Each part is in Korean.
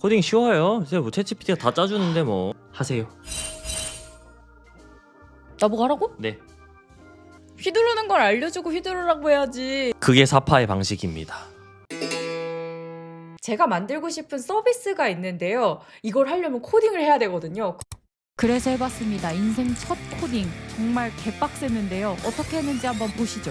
코딩 쉬워요. 이제 뭐 챗GPT가 다 짜주는데 뭐 하세요. 나보고 하라고? 네. 휘두르는 걸 알려주고 휘두르라고 해야지. 그게 사파의 방식입니다. 제가 만들고 싶은 서비스가 있는데요. 이걸 하려면 코딩을 해야 되거든요. 그래서 해봤습니다. 인생 첫 코딩 정말 개빡셌는데요. 어떻게 했는지 한번 보시죠.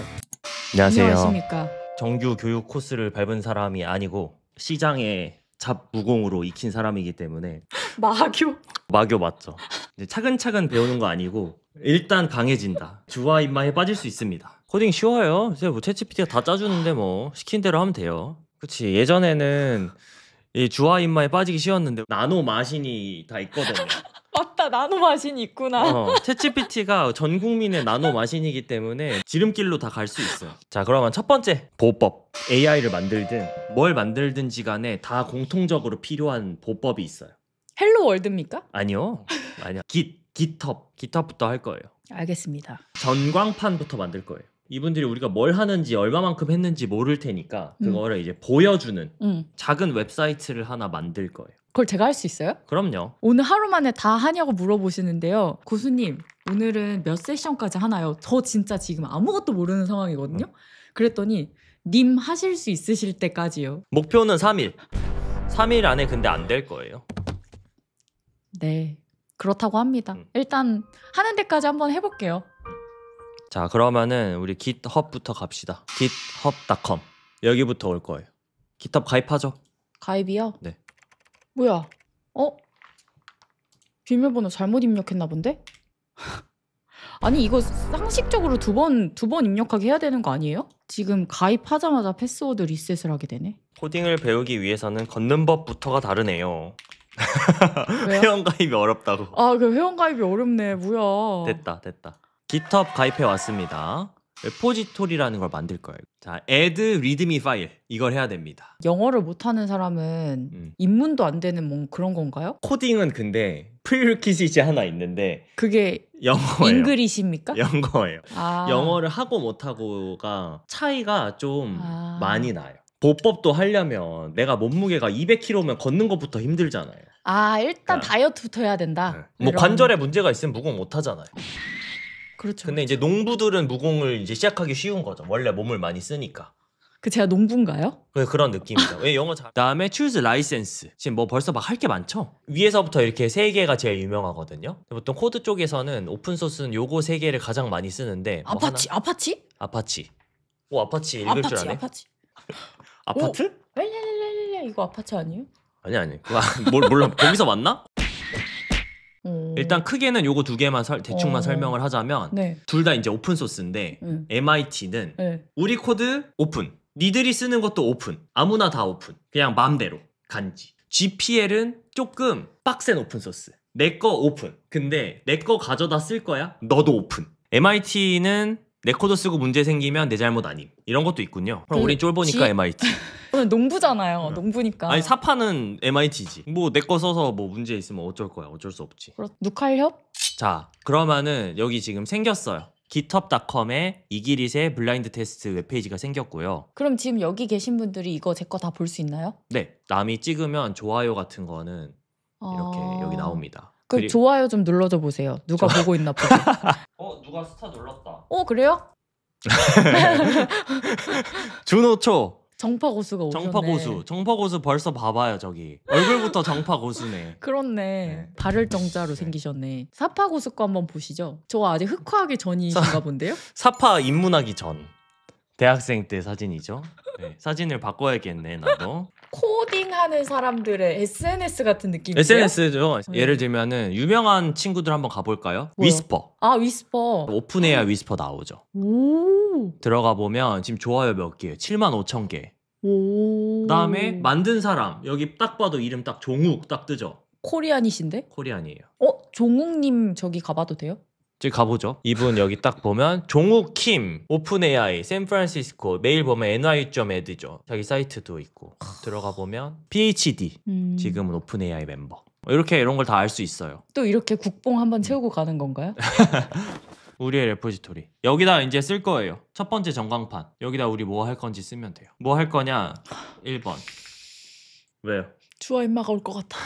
안녕하세요. 안녕하십니까. 정규 교육 코스를 밟은 사람이 아니고 시장에 잡무공으로 익힌 사람이기 때문에 마교? 마교 맞죠. 차근차근 배우는 거 아니고 일단 강해진다. 주화 입마에 빠질 수 있습니다. 코딩 쉬워요. 이제 뭐 채찌피티가 다 짜주는데 뭐 시킨 대로 하면 돼요. 그치 예전에는 이 주화 입마에 빠지기 쉬웠는데 나노 마신이 다 있거든요. 나노 마신 있구나. 어, 챗GPT가 전 국민의 나노 마신이기 때문에 지름길로 다 갈 수 있어. 요 자, 그러면 첫 번째 보법 AI를 만들든 뭘 만들든지 간에 다 공통적으로 필요한 보법이 있어요. 헬로 월드입니까? 아니요. 아니요 git, g i 부터할 거예요. 알겠습니다. 전광판부터 만들 거예요. 이분들이 우리가 뭘 하는지 얼마만큼 했는지 모를 테니까 음. 그거를 이제 보여주는 음. 작은 웹사이트를 하나 만들 거예요. 그걸 제가 할 수 있어요? 그럼요. 오늘 하루 만에 다 하냐고 물어보시는데요. 고수님, 오늘은 몇 세션까지 하나요? 저 진짜 지금 아무것도 모르는 상황이거든요. 음. 그랬더니 님 하실 수 있으실 때까지요. 목표는 3일. 3일 안에 근데 안 될 거예요. 네. 그렇다고 합니다. 음. 일단 하는 데까지 한번 해 볼게요. 자, 그러면은 우리 GitHub부터 갑시다. github.com. 여기부터 올 거예요. GitHub 가입하죠? 가입이요? 네. 뭐야? 어? 비밀번호 잘못 입력했나 본데? 아니 이거 상식적으로 두 번 두 번 입력하게 해야 되는 거 아니에요? 지금 가입하자마자 패스워드 리셋을 하게 되네. 코딩을 배우기 위해서는 걷는 법부터가 다르네요. 요 회원 가입이 어렵다고. 아, 그 회원 가입이 어렵네. 뭐야. 됐다, 됐다. GitHub 가입해 왔습니다. 레포지토리라는 걸 만들 거예요. 자, add readme 파일 이걸 해야 됩니다. 영어를 못하는 사람은 음. 입문도 안 되는 뭐 그런 건가요? 코딩은 근데 프리퀴즈이 하나 있는데 그게 영어예요. 잉글리시입니까? 영어예요. 아. 영어를 하고 못하고가 차이가 좀 아. 많이 나요. 보법도 하려면 내가 몸무게가 200kg면 걷는 것부터 힘들잖아요. 아 일단 그러니까. 다이어트부터 해야 된다. 네. 뭐 관절에 문제가 있으면 무공 못 하잖아요. 그렇죠. 근데 이제 그렇죠. 농부들은 무공을 이제 시작하기 쉬운 거죠. 원래 몸을 많이 쓰니까. 그 제가 농부인가요? 네, 그런 느낌이죠. 왜 영어 잘. 다음에 choose license. 지금 뭐 벌써 막 할 게 많죠. 위에서부터 이렇게 세 개가 제일 유명하거든요. 보통 코드 쪽에서는 오픈 소스는 요거 세 개를 가장 많이 쓰는데. 뭐 아파치, 하나... 아파치? 아파치. 오 아파치 읽을 아파치, 줄 아네. 아파치. 아파트? 렐렐렐렐렐 이거 아파치 아니에요? 아니 아니. 와, 몰라. 거기서 만나? 일단 크게는 요거 두 개만 설, 대충만 어. 설명을 하자면 네. 둘다 이제 오픈 소스인데 음. MIT는 네. 우리 코드 오픈, 니들이 쓰는 것도 오픈, 아무나 다 오픈, 그냥 마음대로 간지. GPL은 조금 빡센 오픈 소스. 내 거 오픈. 근데 내 거 가져다 쓸 거야? 너도 오픈. MIT는 내 코드 쓰고 문제 생기면 내 잘못 아님. 이런 것도 있군요. 그럼 그우린 쫄보니까 G... MIT. 오늘 농부잖아요. 음. 농부니까. 아니 사파는 MIT지. 뭐 내 거 써서 뭐 문제 있으면 어쩔 거야. 어쩔 수 없지. 그렇 누칼협? 자, 그러면은 여기 지금 생겼어요. github.com에 이기리의 블라인드 테스트 웹페이지가 생겼고요. 그럼 지금 여기 계신 분들이 이거 제 거 다 볼 수 있나요? 네. 남이 찍으면 좋아요 같은 거는 아. 이렇게 여기 나옵니다. 그 그리고... 좋아요 좀 눌러줘 보세요. 누가 보고 있나 보고. 어, 누가 스타 눌렀다. 어, 그래요? 준호초 정파 고수가 오네 정파 고수. 정파 고수 벌써 봐봐요 저기. 얼굴부터 정파 고수네. 그렇네. 네. 발을 정자로 네. 생기셨네. 사파 고수 거 한번 보시죠. 저 아직 흑화하기 전이신가 본데요? 사파 입문하기 전. 대학생 때 사진이죠. 네, 사진을 바꿔야겠네 나도. 코딩하는 사람들의 SNS 같은 느낌이에요? SNS죠. 네. 예를 들면은 유명한 친구들 한번 가볼까요? 뭐요? 위스퍼. 아 위스퍼. 오픈해야 위스퍼 나오죠. 오. 들어가 보면 지금 좋아요 몇 개예요? 7만 5천 개. 오. 그다음에 만든 사람 여기 딱 봐도 이름 딱 종욱 딱 뜨죠. 코리안이신데? 코리안이에요. 어 종욱님 저기 가봐도 돼요? 이제 가보죠. 이분 여기 딱 보면 종욱 킴, 오픈 AI, 샌프란시스코, 메일 보면 ny.ed죠. 자기 사이트도 있고 들어가 보면 PhD, 음. 지금은 오픈 AI 멤버. 이렇게 이런 걸 다 알 수 있어요. 또 이렇게 국뽕 한번 채우고 가는 건가요? 우리의 레포지토리 여기다 이제 쓸 거예요 첫 번째 전광판 여기다 우리 뭐 할 건지 쓰면 돼요 뭐 할 거냐 1번 왜요? 주아 임마가 올것 같아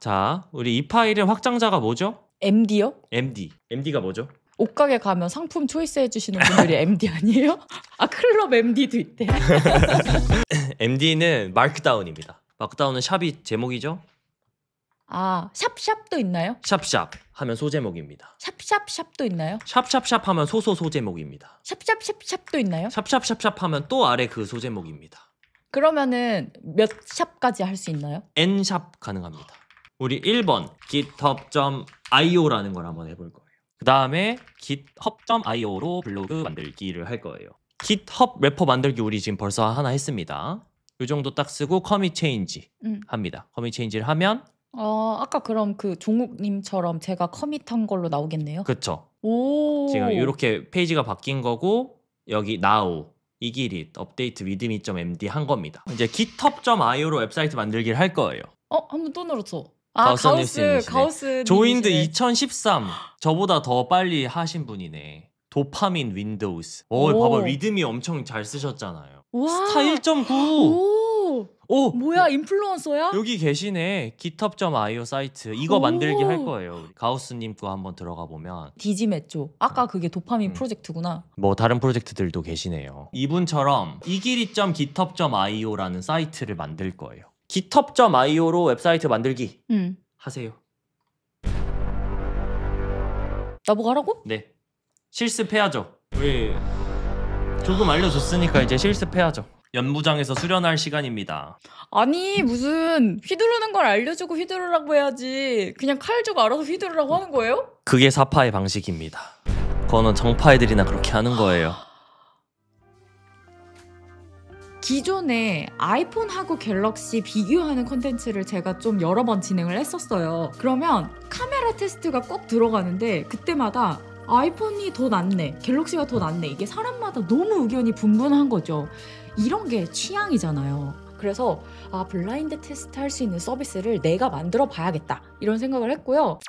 자 우리 이 파일의 확장자가 뭐죠? MD요? MD. MD가 뭐죠? 옷가게 가면 상품 초이스 해주시는 분들이 MD 아니에요? 아 클럽 MD도 있대. MD는 마크다운입니다. 마크다운은 샵이 제목이죠? 아 샵샵도 있나요? 샵샵 하면 소제목입니다. 샵샵샵도 있나요? 샵샵샵 하면 소소 소제목입니다. 샵샵샵샵도 있나요? 샵샵샵샵 하면 또 아래 그 소제목입니다. 그러면은 몇 샵까지 할 수 있나요? N샵 가능합니다. 우리 1번 github. IO라는 걸 한번 해볼 거예요. 그 다음에 github.io로 블로그 만들기를 할 거예요. github 래퍼 만들기 우리 지금 벌써 하나 했습니다. 이 정도 딱 쓰고 커밋 체인지 음. 합니다. 커밋 체인지를 하면 어, 아까 그럼 그 종욱님처럼 제가 커밋한 걸로 나오겠네요. 그렇죠. 지금 이렇게 페이지가 바뀐 거고 여기 now 이 길이 업데이트 위드미.md 한 겁니다. 이제 github.io로 웹사이트 만들기를 할 거예요. 어, 한번 또눌러줘 아, 가우스 가우스, 가우스 조인드 2013 저보다 더 빨리 하신 분이네. 도파민 윈도우스. 어, 오. 봐봐 리듬이 엄청 잘 쓰셨잖아요. 와. 스타 1.9. 오. 오. 뭐야 인플루언서야? 여기 계시네 github.io 사이트 이거 오. 만들기 할 거예요 가우스님 거 한번 들어가 보면 디지메조 아까 어. 그게 도파민 음. 프로젝트구나 뭐 다른 프로젝트들도 계시네요 이분처럼 이길이.github.io라는 사이트를 만들 거예요 github.io로 웹사이트 만들기 음. 하세요. 나보고 하라고? 네. 실습해야죠. 우리 조금 알려줬으니까 이제 실습해야죠. 연무장에서 수련할 시간입니다. 아니 무슨 휘두르는 걸 알려주고 휘두르라고 해야지 그냥 칼 주고 알아서 휘두르라고 하는 거예요? 그게 사파의 방식입니다. 그거는 정파애들이나 그렇게 하는 거예요. 기존에 아이폰하고 갤럭시 비교하는 컨텐츠를 제가 좀 여러 번 진행을 했었어요. 그러면 카메라 테스트가 꼭 들어가는데 그때마다 아이폰이 더 낫네, 갤럭시가 더 낫네. 이게 사람마다 너무 의견이 분분한 거죠. 이런 게 취향이잖아요. 그래서 아 블라인드 테스트 할 수 있는 서비스를 내가 만들어 봐야겠다 이런 생각을 했고요.